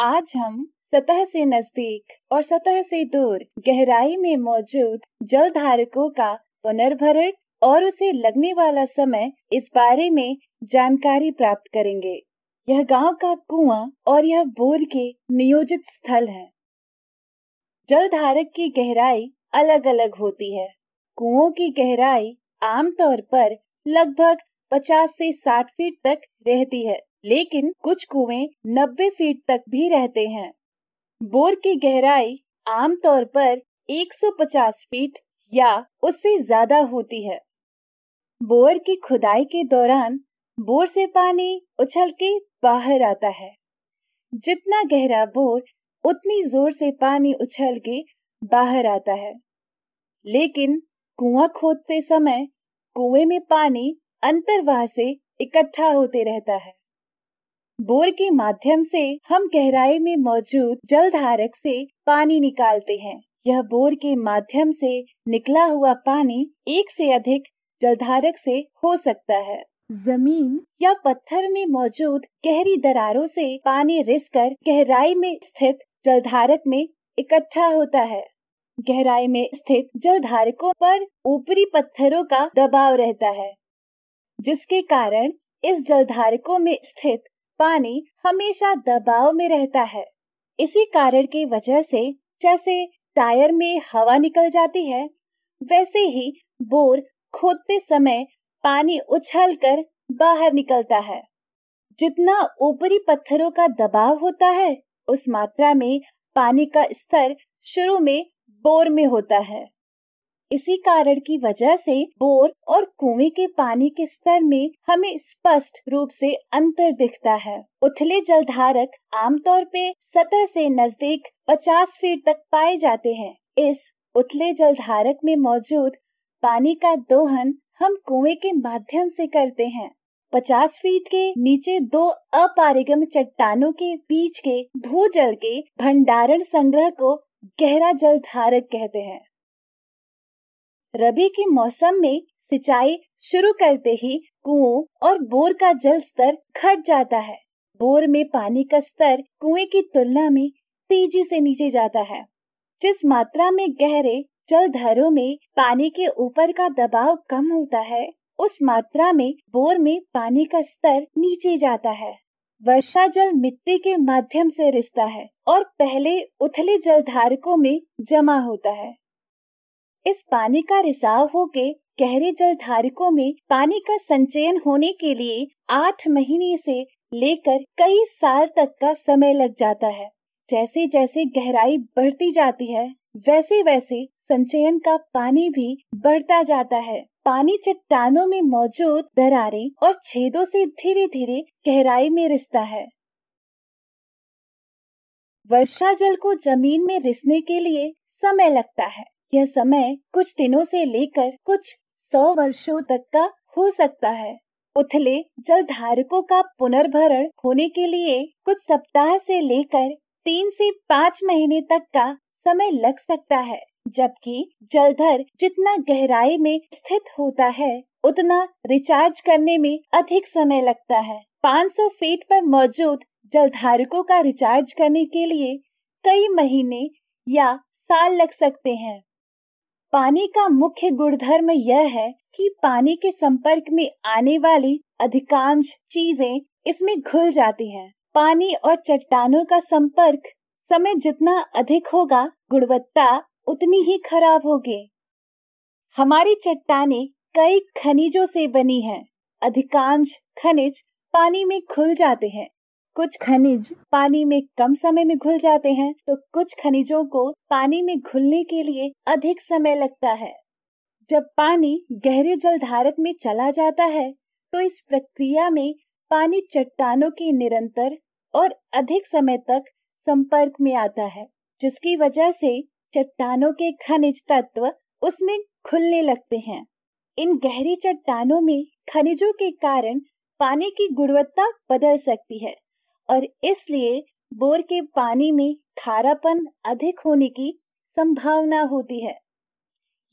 आज हम सतह से नजदीक और सतह से दूर गहराई में मौजूद जल धारकों का पुनर्भरण और उसे लगने वाला समय इस बारे में जानकारी प्राप्त करेंगे यह गांव का कुआं और यह बोर के नियोजित स्थल है जल धारक की गहराई अलग अलग होती है कुओं की गहराई आमतौर पर लगभग 50 से 60 फीट तक रहती है लेकिन कुछ कुएं 90 फीट तक भी रहते हैं बोर की गहराई आमतौर पर 150 फीट या उससे ज्यादा होती है बोर की खुदाई के दौरान बोर से पानी उछल के बाहर आता है जितना गहरा बोर उतनी जोर से पानी उछल के बाहर आता है लेकिन कुआं खोदते समय कुएं में पानी अंतरवाह से इकट्ठा होते रहता है बोर के माध्यम से हम गहराई में मौजूद जलधारक से पानी निकालते हैं यह बोर के माध्यम से निकला हुआ पानी एक से अधिक जलधारक से हो सकता है जमीन या पत्थर में मौजूद गहरी दरारों से पानी रिस कर गहराई में स्थित जलधारक में इकट्ठा होता है गहराई में स्थित जलधारकों पर ऊपरी पत्थरों का दबाव रहता है जिसके कारण इस जलधारकों में स्थित पानी हमेशा दबाव में रहता है इसी कारण की वजह से जैसे टायर में हवा निकल जाती है वैसे ही बोर खोदते समय पानी उछल कर बाहर निकलता है जितना ऊपरी पत्थरों का दबाव होता है उस मात्रा में पानी का स्तर शुरू में बोर में होता है इसी कारण की वजह से बोर और कुएं के पानी के स्तर में हमें स्पष्ट रूप से अंतर दिखता है उथले जलधारक आमतौर पे सतह से नजदीक 50 फीट तक पाए जाते हैं इस उथले जलधारक में मौजूद पानी का दोहन हम कुएं के माध्यम से करते हैं पचास फीट के नीचे दो अपारिगम चट्टानों के बीच के भूजल के भंडारण संग्रह को गहरा जल धारक कहते हैं रबी के मौसम में सिंचाई शुरू करते ही कुओं और बोर का जल स्तर घट जाता है बोर में पानी का स्तर कुएं की तुलना में तेजी से नीचे जाता है जिस मात्रा में गहरे जल धारों में पानी के ऊपर का दबाव कम होता है उस मात्रा में बोर में पानी का स्तर नीचे जाता है वर्षा जल मिट्टी के माध्यम से रिसता है और पहले उथले जलधारकों में जमा होता है इस पानी का रिसाव होके गहरे जल धारकों में पानी का संचयन होने के लिए आठ महीने से लेकर कई साल तक का समय लग जाता है जैसे जैसे गहराई बढ़ती जाती है वैसे वैसे संचयन का पानी भी बढ़ता जाता है पानी चट्टानों में मौजूद दरारें और छेदों से धीरे धीरे गहराई में रिसता है वर्षा जल को जमीन में रिसने के लिए समय लगता है यह समय कुछ दिनों से लेकर कुछ सौ वर्षों तक का हो सकता है उथले जल धारकों का पुनर्भरण होने के लिए कुछ सप्ताह से लेकर तीन से पाँच महीने तक का समय लग सकता है जबकि जलधर जितना गहराई में स्थित होता है उतना रिचार्ज करने में अधिक समय लगता है 500 फीट पर मौजूद जलधारकों का रिचार्ज करने के लिए कई महीने या साल लग सकते हैं पानी का मुख्य गुणधर्म यह है कि पानी के संपर्क में आने वाली अधिकांश चीजें इसमें घुल जाती हैं। पानी और चट्टानों का संपर्क समय जितना अधिक होगा गुणवत्ता उतनी ही खराब होगी हमारी चट्टाने कई खनिजों से बनी हैं। अधिकांश खनिज पानी में खुल जाते हैं कुछ खनिज पानी में कम समय में घुल जाते हैं तो कुछ खनिजों को पानी में घुलने के लिए अधिक समय लगता है जब पानी गहरे जल धारक में चला जाता है तो इस प्रक्रिया में पानी चट्टानों के निरंतर और अधिक समय तक संपर्क में आता है जिसकी वजह से चट्टानों के खनिज तत्व उसमें खुलने लगते हैं इन गहरी चट्टानों में खनिजों के कारण पानी की गुणवत्ता बदल सकती है और इसलिए बोर के पानी में खारापन अधिक होने की संभावना होती है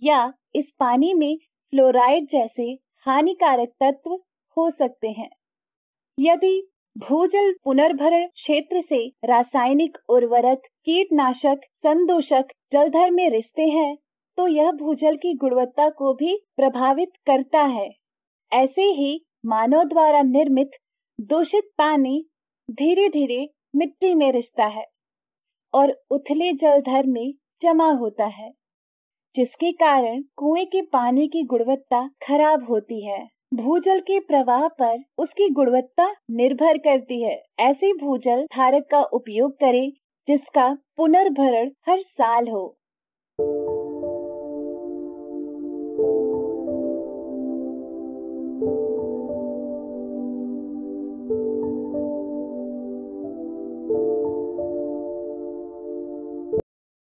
या इस पानी में फ्लोराइड जैसे हानिकारक तत्व हो सकते हैं यदि भूजल पुनर्भरण क्षेत्र से रासायनिक उर्वरक कीटनाशक संदूषक जलधर में रिश्ते हैं तो यह भूजल की गुणवत्ता को भी प्रभावित करता है ऐसे ही मानव द्वारा निर्मित दूषित पानी धीरे धीरे मिट्टी में रिश्ता है और उथले जलधर में जमा होता है जिसके कारण कुएं के पानी की गुणवत्ता खराब होती है भूजल के प्रवाह पर उसकी गुणवत्ता निर्भर करती है ऐसे भूजल धारक का उपयोग करें जिसका पुनर्भरण हर साल हो